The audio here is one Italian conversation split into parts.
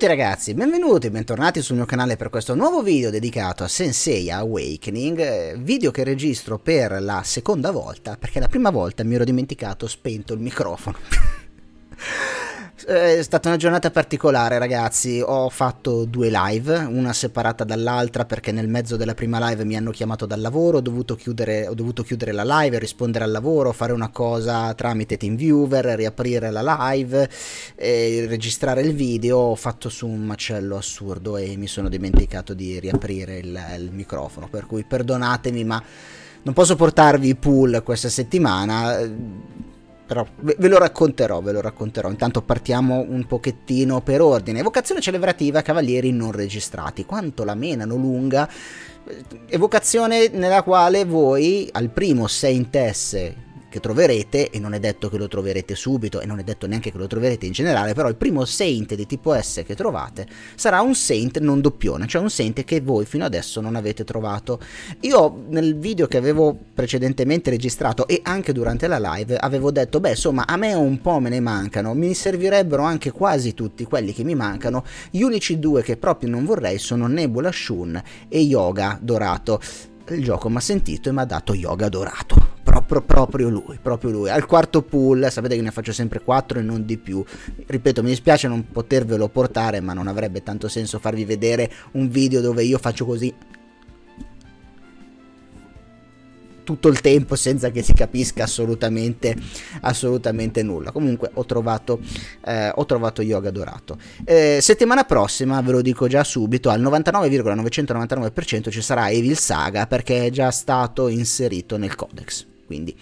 tutti ragazzi, benvenuti e bentornati sul mio canale per questo nuovo video dedicato a Sensei Awakening, eh, video che registro per la seconda volta perché la prima volta mi ero dimenticato spento il microfono. Eh, è stata una giornata particolare, ragazzi. Ho fatto due live, una separata dall'altra perché nel mezzo della prima live mi hanno chiamato dal lavoro, ho dovuto chiudere, ho dovuto chiudere la live, rispondere al lavoro, fare una cosa tramite TeamViewer, riaprire la live, registrare il video. Ho fatto su un macello assurdo e mi sono dimenticato di riaprire il, il microfono, per cui perdonatemi, ma non posso portarvi i pool questa settimana però ve, ve, lo racconterò, ve lo racconterò. Intanto partiamo un pochettino per ordine. Evocazione celebrativa cavalieri non registrati. Quanto la menano lunga. Eh, evocazione nella quale voi al primo sei in tesse che troverete, e non è detto che lo troverete subito, e non è detto neanche che lo troverete in generale, però il primo Saint di tipo S che trovate sarà un Saint non doppione, cioè un Saint che voi fino adesso non avete trovato. Io nel video che avevo precedentemente registrato e anche durante la live avevo detto, beh insomma a me un po' me ne mancano, mi servirebbero anche quasi tutti quelli che mi mancano, gli unici due che proprio non vorrei sono Nebula Shun e Yoga Dorato. Il gioco mi ha sentito e mi ha dato Yoga Dorato proprio, proprio lui, proprio lui. Al quarto pool, sapete che ne faccio sempre 4 e non di più. Ripeto, mi dispiace non potervelo portare, ma non avrebbe tanto senso farvi vedere un video dove io faccio così tutto il tempo senza che si capisca assolutamente, assolutamente nulla. Comunque ho trovato, eh, ho trovato yoga dorato. Eh, settimana prossima, ve lo dico già subito, al 99,999% ci sarà Evil Saga perché è già stato inserito nel codex. Quindi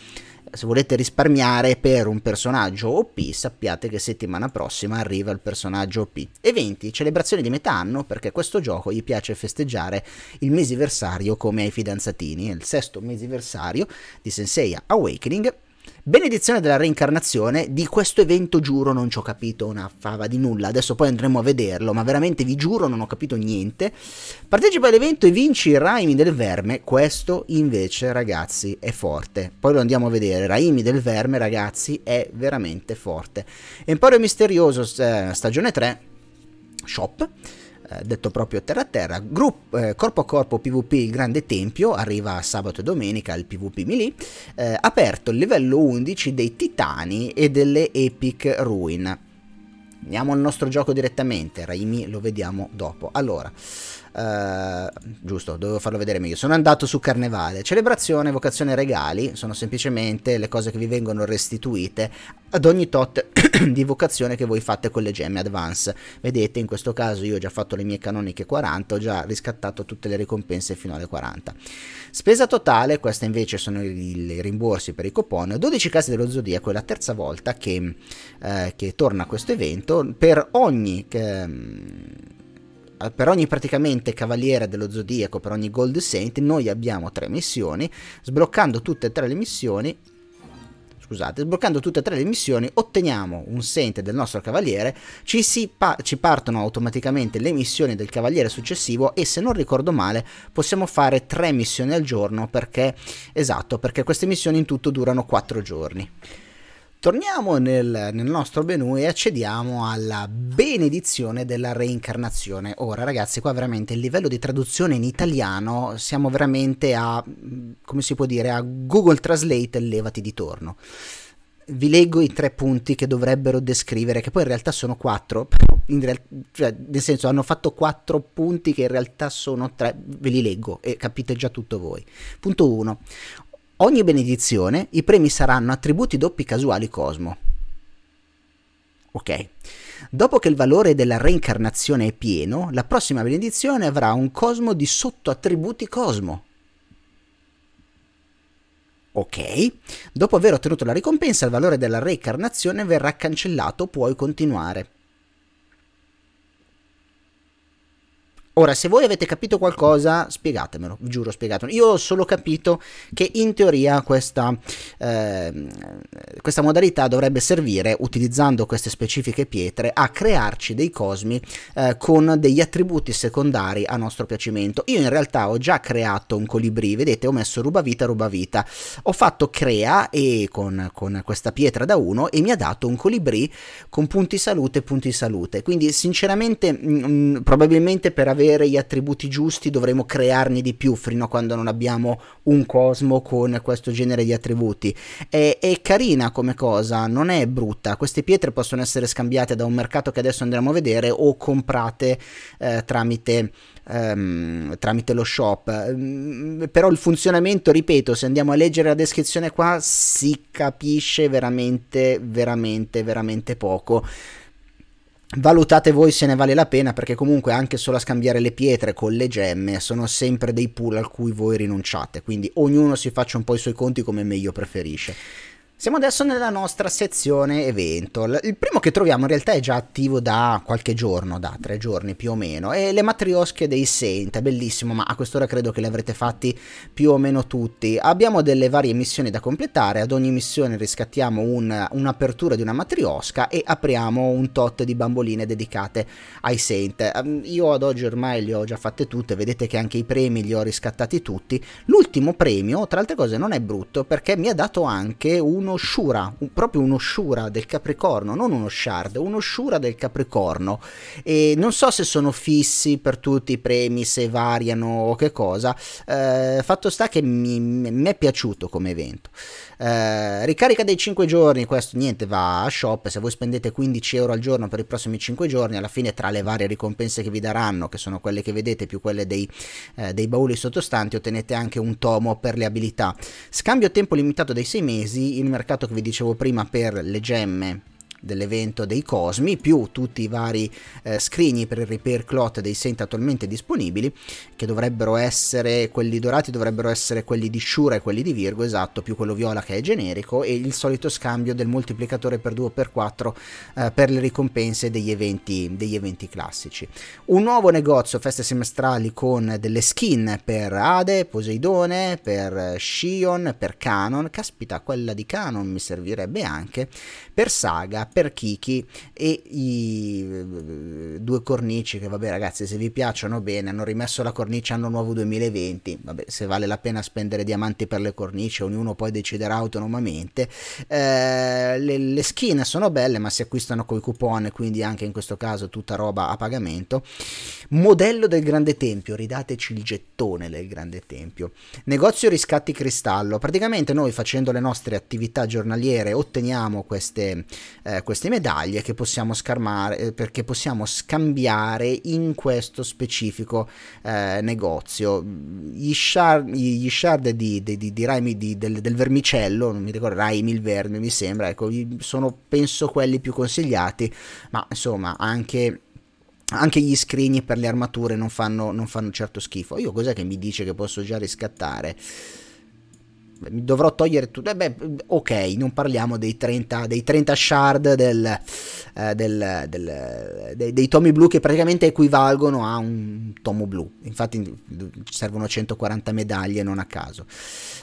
se volete risparmiare per un personaggio OP sappiate che settimana prossima arriva il personaggio OP. Eventi, celebrazioni di metà anno perché a questo gioco gli piace festeggiare il mesiversario come ai fidanzatini, è il sesto mesiversario di Sensei Awakening benedizione della reincarnazione, di questo evento giuro non ci ho capito una fava di nulla, adesso poi andremo a vederlo, ma veramente vi giuro non ho capito niente. Partecipa all'evento e vinci i Raimi del Verme, questo invece ragazzi è forte, poi lo andiamo a vedere, Raimi del Verme ragazzi è veramente forte. Emporio Misterioso, eh, stagione 3, shop. Eh, detto proprio terra a terra, Group, eh, corpo a corpo PvP il Grande Tempio, arriva sabato e domenica il PvP Melee, eh, aperto il livello 11 dei Titani e delle Epic Ruin. Andiamo al nostro gioco direttamente, Raimi lo vediamo dopo. Allora, eh, giusto, dovevo farlo vedere meglio, sono andato su Carnevale, celebrazione, vocazione, regali, sono semplicemente le cose che vi vengono restituite ad ogni tot di vocazione che voi fate con le gemme advance. Vedete, in questo caso io ho già fatto le mie canoniche 40, ho già riscattato tutte le ricompense fino alle 40. Spesa totale, queste invece sono i, rimborsi per i coupon, 12 casi dello zodiaco è la terza volta che, eh, che torna questo evento, per ogni... Eh, eh, per ogni praticamente cavaliere dello zodiaco, per ogni Gold Saint, noi abbiamo tre missioni, sbloccando tutte e tre le missioni scusate, sbloccando tutte e tre le missioni otteniamo un sente del nostro cavaliere, ci, pa ci, partono automaticamente le missioni del cavaliere successivo e se non ricordo male possiamo fare tre missioni al giorno perché, esatto, perché queste missioni in tutto durano quattro giorni. Torniamo nel, nel nostro Benù e accediamo alla benedizione della reincarnazione. Ora ragazzi, qua veramente il livello di traduzione in italiano siamo veramente a, come si può dire, a Google Translate levati di torno vi leggo i tre punti che dovrebbero descrivere, che poi in realtà sono quattro, real cioè, nel senso hanno fatto quattro punti che in realtà sono tre, ve li leggo e capite già tutto voi. Punto 1. Ogni benedizione i premi saranno attributi doppi casuali Cosmo. Ok. Dopo che il valore della reincarnazione è pieno, la prossima benedizione avrà un cosmo di sottoattributi cosmo. Ok. Dopo aver ottenuto la ricompensa, il valore della reincarnazione verrà cancellato, puoi continuare. Ora, se voi avete capito qualcosa, spiegatemelo, giuro, spiegatemelo. Io ho solo capito che in teoria questa, eh, questa modalità dovrebbe servire, utilizzando queste specifiche pietre, a crearci dei cosmi eh, con degli attributi secondari a nostro piacimento. Io in realtà ho già creato un colibrì, vedete, ho messo rubavita, rubavita. Ho fatto crea e con, con questa pietra da uno e mi ha dato un colibrì con punti salute, punti salute. Quindi, sinceramente, mh, mm, mm, probabilmente per avere avere gli attributi giusti dovremo crearne di più fino a quando non abbiamo un cosmo con questo genere di attributi. È, è carina come cosa, non è brutta. Queste pietre possono essere scambiate da un mercato che adesso andremo a vedere o comprate eh, tramite Um, tramite lo shop. Um, però il funzionamento, ripeto, se andiamo a leggere la descrizione qua si capisce veramente, veramente, veramente poco. Valutate voi se ne vale la pena perché comunque anche solo a scambiare le pietre con le gemme sono sempre dei pool al cui voi rinunciate, quindi ognuno si faccia un po' i suoi conti come meglio preferisce. Siamo adesso nella nostra sezione evento. Il primo che troviamo in realtà è già attivo da qualche giorno, da tre giorni più o meno, è le matriosche dei Saint, è bellissimo, ma a quest'ora credo che le avrete fatti più o meno tutti. Abbiamo delle varie missioni da completare, ad ogni missione riscattiamo un, un'apertura di una matriosca e apriamo un tot di bamboline dedicate ai Saint. Ehm, io ad oggi ormai le ho già fatte tutte, vedete che anche i premi li ho riscattati tutti. L'ultimo premio, tra altre cose, non è brutto perché mi ha dato anche un uno Shura, un, proprio uno Shura del Capricorno, non uno Shard, uno Shura del Capricorno. E non so se sono fissi per tutti i premi, se variano o che cosa. Eh, fatto sta che mi, mi, è piaciuto come evento. Eh, ricarica dei 5 giorni, questo niente va a shop. Se voi spendete 15 euro al giorno per i prossimi 5 giorni, alla fine tra le varie ricompense che vi daranno, che sono quelle che vedete più quelle dei, eh, dei bauli sottostanti, ottenete anche un tomo per le abilità. Scambio tempo limitato dei 6 mesi, il mercato che vi dicevo prima per le gemme dell'evento dei Cosmi, più tutti i vari eh, scrigni per il repair clot dei Saint attualmente disponibili, che dovrebbero essere quelli dorati, dovrebbero essere quelli di Shura e quelli di Virgo, esatto, più quello viola che è generico, e il solito scambio del moltiplicatore per 2 o per 4 eh, per le ricompense degli eventi, degli eventi classici. Un nuovo negozio, feste semestrali con delle skin per Ade, Poseidone, per eh, Shion, per Canon, caspita, quella di Canon mi servirebbe anche, per Saga, per Kiki e i eh, due cornici che vabbè ragazzi se vi piacciono bene hanno rimesso la cornice anno nuovo 2020 vabbè se vale la pena spendere diamanti per le cornici ognuno poi deciderà autonomamente eh, le, le skin sono belle ma si acquistano con i coupon quindi anche in questo caso tutta roba a pagamento modello del grande tempio ridateci il gettone del grande tempio negozio riscatti cristallo praticamente noi facendo le nostre attività giornaliere otteniamo queste eh, eh, queste medaglie che possiamo, scarmare, eh, perché possiamo scambiare in questo specifico eh, negozio. Gli shard, gli shard di, di, di, di, Raimi di, del, del, vermicello, non mi ricordo, Raimi il verme mi sembra, ecco, sono penso quelli più consigliati, ma insomma anche anche gli scrigni per le armature non fanno, non fanno certo schifo. Io cos'è che mi dice che posso già riscattare? dovrò togliere tutto. Eh beh, ok, non parliamo dei 30, dei 30 shard del, eh, del, del, dei, dei, tomi blu che praticamente equivalgono a un tomo blu. Infatti servono 140 medaglie non a caso.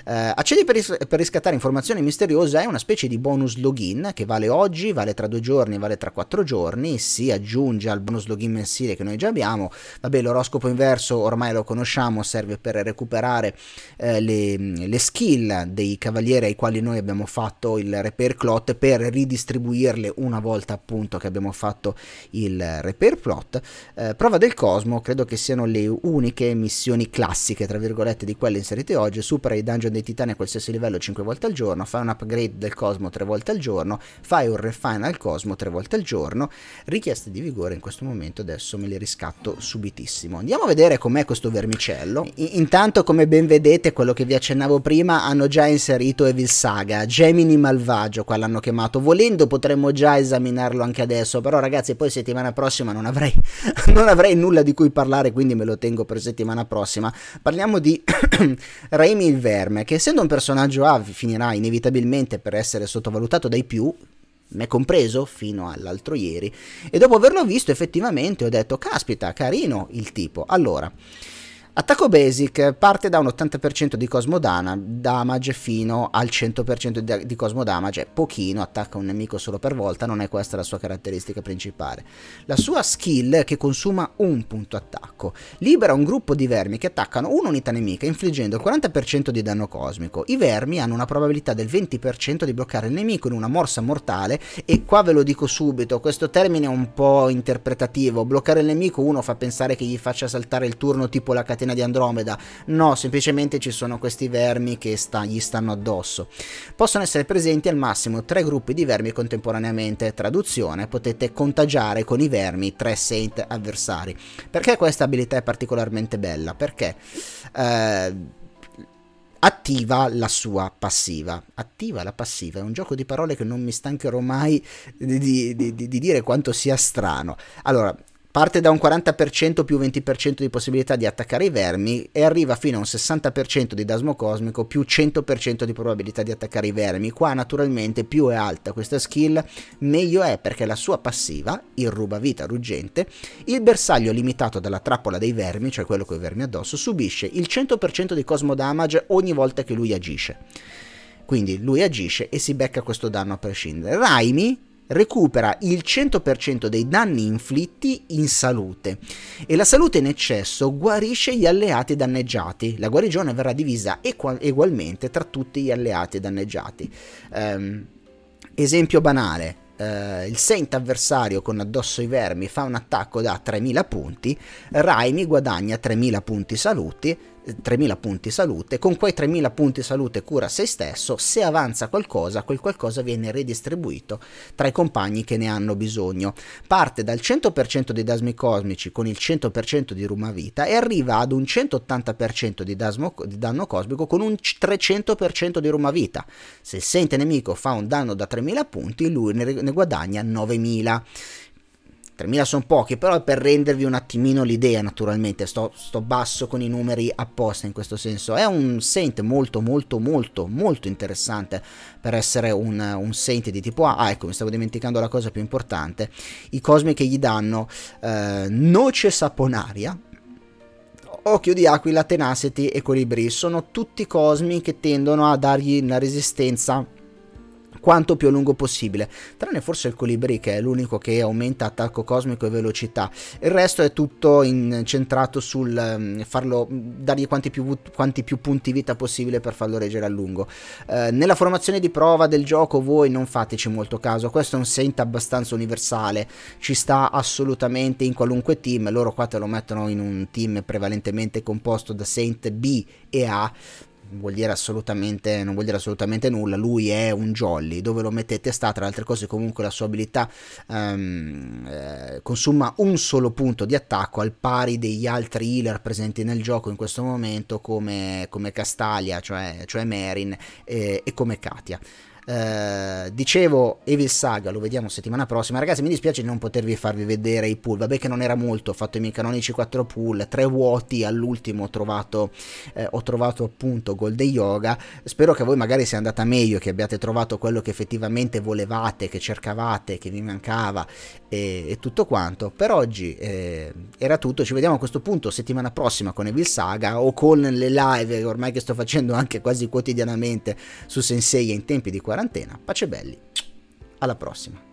Eh, accedi per, ris- per, riscattare informazioni misteriose è una specie di bonus login che vale oggi, vale tra due giorni, vale tra quattro giorni. Si aggiunge al bonus login mensile che noi già abbiamo. Vabbè, l'oroscopo inverso ormai lo conosciamo, serve per recuperare eh, le, le skill quella dei cavalieri ai quali noi abbiamo fatto il repair plot per ridistribuirle una volta appunto che abbiamo fatto il repair plot. Eh, Prova del Cosmo credo che siano le uniche missioni classiche tra virgolette di quelle inserite oggi, supera i dungeon dei titani a qualsiasi livello 5 volte al giorno, fai un upgrade del Cosmo 3 volte al giorno, fai un refine al Cosmo 3 volte al giorno, richieste di vigore in questo momento adesso me le riscatto subitissimo. Andiamo a vedere com'è questo vermicello. I intanto come ben vedete quello che vi accennavo prima ha hanno già inserito Evil Saga, Gemini Malvagio qua l'hanno chiamato, volendo potremmo già esaminarlo anche adesso, però ragazzi poi settimana prossima non avrei, non avrei nulla di cui parlare, quindi me lo tengo per settimana prossima. Parliamo di Raimi il Verme, che essendo un personaggio A finirà inevitabilmente per essere sottovalutato dai più, me compreso fino all'altro ieri, e dopo averlo visto effettivamente ho detto, caspita, carino il tipo. Allora... Attacco basic parte da un 80% di Cosmo Damage fino al 100% di Cosmo Damage, è pochino, attacca un nemico solo per volta, non è questa la sua caratteristica principale. La sua skill è che consuma un punto attacco, libera un gruppo di vermi che attaccano un'unità nemica infliggendo il 40% di danno cosmico. I vermi hanno una probabilità del 20% di bloccare il nemico in una morsa mortale e qua ve lo dico subito, questo termine è un po' interpretativo, bloccare il nemico uno fa pensare che gli faccia saltare il turno tipo la catena catena di Andromeda, no, semplicemente ci sono questi vermi che sta, gli stanno addosso. Possono essere presenti al massimo tre gruppi di vermi contemporaneamente, traduzione, potete contagiare con i vermi tre saint avversari. Perché questa abilità è particolarmente bella? Perché... Eh, attiva la sua passiva. Attiva la passiva, è un gioco di parole che non mi stancherò mai di, di, di, di dire quanto sia strano. Allora, parte da un 40% più 20% di possibilità di attaccare i vermi e arriva fino a un 60% di dasmo cosmico più 100% di probabilità di attaccare i vermi. Qua naturalmente più è alta questa skill meglio è perché la sua passiva, il rubavita ruggente, il bersaglio limitato dalla trappola dei vermi, cioè quello con i vermi addosso, subisce il 100% di cosmo damage ogni volta che lui agisce. Quindi lui agisce e si becca questo danno a prescindere. Raimi recupera il 100% dei danni inflitti in salute e la salute in eccesso guarisce gli alleati danneggiati. La guarigione verrà divisa ugualmente tra tutti gli alleati danneggiati. Um, esempio banale. Uh, il Saint avversario con addosso i vermi fa un attacco da 3000 punti, Raimi guadagna 3000 punti salute, 3.000 punti salute, con quei 3.000 punti salute cura se stesso, se avanza qualcosa, quel qualcosa viene redistribuito tra i compagni che ne hanno bisogno. Parte dal 100% dei dasmi cosmici con il 100% di rumavita e arriva ad un 180% di, dasmo, di danno cosmico con un 300% di rumavita. Se il sente nemico fa un danno da 3.000 punti, lui ne, ne guadagna 9.000. 3.000 sono pochi, però è per rendervi un attimino l'idea naturalmente, sto, sto, basso con i numeri apposta in questo senso, è un Saint molto molto molto molto interessante per essere un, un Saint di tipo A, ah ecco mi stavo dimenticando la cosa più importante, i cosmi che gli danno eh, Noce Saponaria, Occhio di Aquila, Tenacity e Colibri sono tutti cosmi che tendono a dargli una resistenza quanto più a lungo possibile, tranne forse il Colibri che è l'unico che aumenta attacco cosmico e velocità, il resto è tutto incentrato sul ehm, farlo, dargli quanti più, quanti più punti vita possibile per farlo reggere a lungo. Eh, nella formazione di prova del gioco voi non fateci molto caso, questo è un saint abbastanza universale, ci sta assolutamente in qualunque team, loro qua te lo mettono in un team prevalentemente composto da saint B e A, vuol dire assolutamente, non vuol dire assolutamente nulla, lui è un jolly, dove lo mettete sta tra le altre cose comunque la sua abilità um, eh, consuma un solo punto di attacco al pari degli altri healer presenti nel gioco in questo momento come, come Castaglia, cioè, cioè Merin eh, e come Katia. Eh, dicevo Evil Saga, lo vediamo settimana prossima. Ragazzi, mi dispiace di non potervi farvi vedere i pool. Vabbè che non era molto, ho fatto i miei canonici 4 pool, 3 vuoti all'ultimo ho trovato, eh, ho trovato appunto Gold Yoga. Spero che a voi magari sia andata meglio, che abbiate trovato quello che effettivamente volevate, che cercavate, che vi mancava e, e tutto quanto. Per oggi eh, era tutto, ci vediamo a questo punto settimana prossima con Evil Saga o con le live ormai che sto facendo anche quasi quotidianamente su Sensei in tempi di quarantena quarantena. Pace belli, alla prossima.